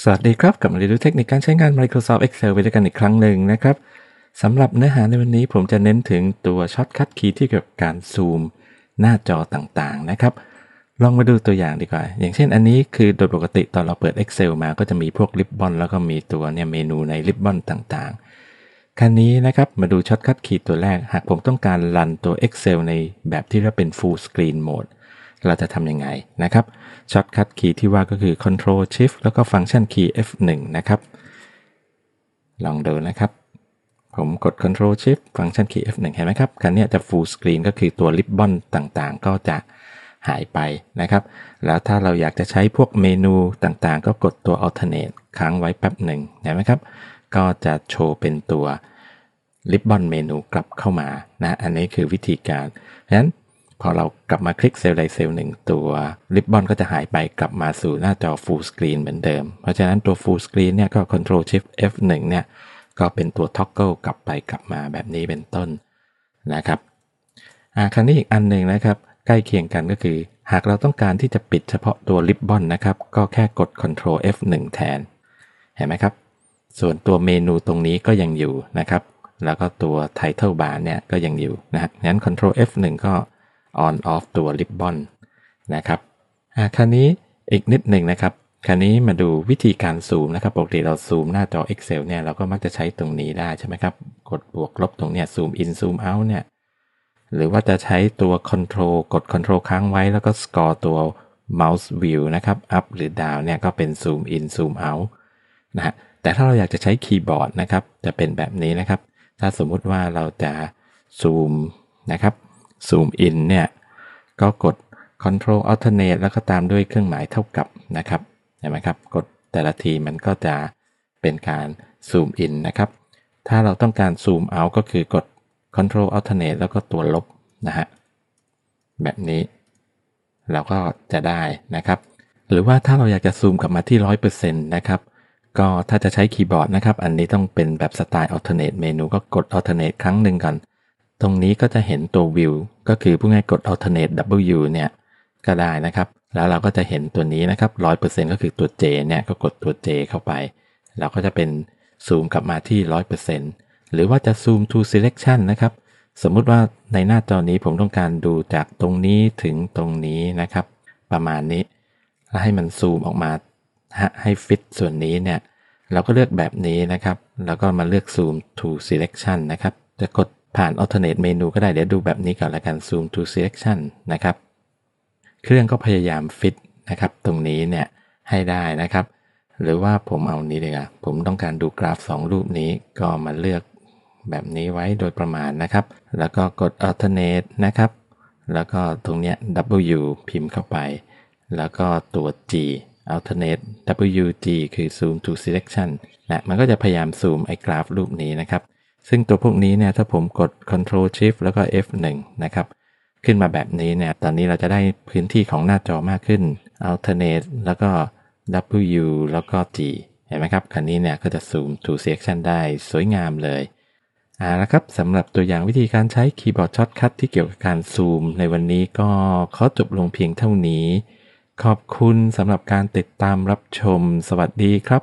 สวัสดีครับกลับมาเรียนรู้เทคนิคการใช้งาน Microsoft Excel ไปด้วยกันอีกครั้งหนึ่งนะครับสำหรับเนื้อหาในวันนี้ผมจะเน้นถึงตัวช็อตคัดคีย์ที่เกี่ยวกับการซูมหน้าจอต่างๆนะครับ ลองมาดูตัวอย่างดีกว่าอย่างเช่นอันนี้คือโดยปกติตอนเราเปิด Excel มาก็จะมีพวกริบบอนแล้วก็มีตัวเนี่ยเมนูในริบบอนต่างๆครั้นี้นะครับมาดูช็อตคัดคีย์ตัวแรก หากผมต้องการรันตัว Excel ในแบบที่เราเป็น Full Screen Mode เราจะทำยังไงนะครับช็อตคัดคีย์ที่ว่าก็คือ Control Shift แล้วก็ฟังก์ชันคีย์ F1 นะครับ ลองดูนะครับ ผมกด Control Shift ฟังก์ชันคีย์ F1 เห็นไหมครับกันนี้จะ Full Screen ก็คือตัวริบบอนต่างๆ ก็จะหายไปนะครับ แล้วถ้าเราอยากจะใช้พวกเมนูต่างๆ ก็กดตัว Alternate ค้างไว้แป๊บหนึ่งเห็นไหมครับ ก็จะโชว์เป็นตัวริบบอนเมนูกลับเข้ามานะอันนี้คือวิธีการเพราะฉะนั้นพอเรากลับมาคลิกเซลล์ใดเซลล์หนึ่งตัวริบบอนก็จะหายไปกลับมาสู่หน้าจอฟูลสกรีนเหมือนเดิม เพราะฉะนั้นตัวฟูลสกรีนเนี่ยก็ control shift F1 เนี่ยก็เป็นตัวท็อกเกิลกลับไปกลับมาแบบนี้เป็นต้นนะครับ อ่ครั้งนี้อีกอันหนึ่งนะครับ ใกล้เคียงกันก็คือ หากเราต้องการที่จะปิดเฉพาะตัวริบบอนนะครับ ก็แค่กด control F1 แทน เห็นไหมครับ ส่วนตัวเมนูตรงนี้ก็ยังอยู่นะครับ แล้วก็ตัว Title Bar เนี่ยก็ยังอยู่นะฮะงั้น Ctrl F1 ก็ on off ตัว ribbon นะครับคราวนี้อีกนิดหนึ่งนะครับ คราวนี้มาดูวิธีการซูมนะครับ ปกติเราซูมหน้าจอ Excel เนี่ยเราก็มักจะใช้ตรงนี้ได้ใช่ไหมครับ กดบวกลบตรงเนี้ยซูมอินซูมเอา์เนี่ย หรือว่าจะใช้ตัว Control กด Control ค้างไว้ แล้วก็สกอร์ตัว Mouse View นะครับ Up หรือ Down เนี่ยก็เป็น Zoom In Zoom Out นะฮะแต่ถ้าเราอยากจะใช้คีย์บอร์ดนะครับ จะเป็นแบบนี้นะครับ ถ้าสมมุติว่าเราจะซูมนะครับซูมอินเนี่ยก็กด Control Alternate แล้วก็ตามด้วยเครื่องหมายเท่ากับนะครับเห็นไหมครับกดแต่ละทีมันก็จะเป็นการซูมอินนะครับถ้าเราต้องการซูมเอาก็คือกด Control Alternate แล้วก็ตัวลบนะฮะแบบนี้เราก็จะได้นะครับ หรือว่าถ้าเราอยากจะซูมกลับมาที่ 100%นะครับ ก็ถ้าจะใช้คีย์บอร์ดนะครับ อันนี้ต้องเป็นแบบสไตล์ alternate เมนูก็กด alternate ครั้งหนึ่งก่อนตรงนี้ก็จะเห็นตัววิว ก็คือผู้ง่ายกด alternate w เนี่ยก็ได้นะครับ แล้วเราก็จะเห็นตัวนี้นะครับ 100%ก็คือตัว j เนี่ยก็กดตัว j เข้าไป เราก็จะเป็น ซูมกลับมาที่ 100%หรือว่าจะซูม to selection นะครับ สมมุติว่าในหน้าจอนี้ผมต้องการดูจากตรงนี้ถึงตรงนี้นะครับ ประมาณนี้ แล้วให้มันซูมออกมา ให้ฟิตส่วนนี้เนี่ย เราก็เลือกแบบนี้นะครับ แล้วก็มาเลือกซูม to selection นะครับ จะกดผ่าน alternate เมนูก็ได้เดี๋ยวดูแบบนี้ก่อนละกัน zoom to selection นะครับ เครื่องก็พยายามฟิตนะครับตรงนี้เนี่ยให้ได้นะครับ หรือว่าผมเอานี้เลยอะผมต้องการดูกราฟ 2 รูปนี้ก็มาเลือกแบบนี้ไว้โดยประมาณนะครับ แล้วก็กด alternate นะครับ แล้วก็ตรงเนี้ย w พิมพ์เข้าไป แล้วก็ตัว g alternate wg คือ zoom to selection นะมันก็จะพยายามซูมไอ้กราฟรูปนี้นะครับซึ่งตัวพวกนี้เนี่ยถ้าผมกด Ctrl Shift แล้วก็ F1 นะครับ ขึ้นมาแบบนี้เนี่ยตอนนี้เราจะได้พื้นที่ของหน้าจอมากขึ้น Alternate แล้วก็ W แล้วก็ G เห็นไหมครับคันนี้เนี่ยก็จะ Zoom to s e e c t i o n ได้สวยงามเลยเอาละครับสำหรับตัวอย่างวิธีการใช้คีย์บอร์ดช็อตคัทที่เกี่ยวกับการซูมในวันนี้ก็ขอจบลงเพียงเท่านี้ ขอบคุณสำหรับการติดตามรับชมสวัสดีครับ